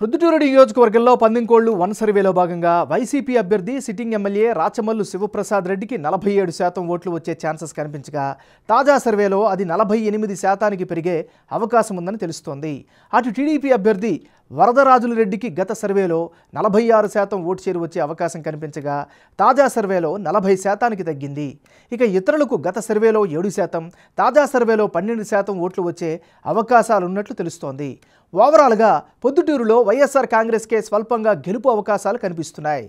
ప్రొద్దుటూరు నియోజకవర్గంలో పందింకోళ్లు వన్ సర్వేలో భాగంగా వైసీపీ అభ్యర్థి సిట్టింగ్ ఎమ్మెల్యే రాచమల్లు శివప్రసాద్ రెడ్డికి నలభై ఏడు శాతం ఓట్లు వచ్చే ఛాన్సెస్ కనిపించగా తాజా సర్వేలో అది నలభై ఎనిమిది శాతానికి పెరిగే అవకాశం ఉందని తెలుస్తోంది అటు టీడీపీ అభ్యర్థి వరదరాజుల రెడ్డికి గత సర్వేలో నలభై ఆరు శాతం ఓటు చేరు వచ్చే అవకాశం కనిపించగా తాజా సర్వేలో నలభై శాతానికి తగ్గింది ఇక ఇతరులకు గత సర్వేలో ఏడు శాతం తాజా సర్వేలో పన్నెండు శాతం ఓట్లు వచ్చే అవకాశాలున్నట్లు తెలుస్తోంది ఓవరాల్గా పొద్దుటూరులో వైఎస్ఆర్ కాంగ్రెస్కే స్వల్పంగా గెలుపు అవకాశాలు కనిపిస్తున్నాయి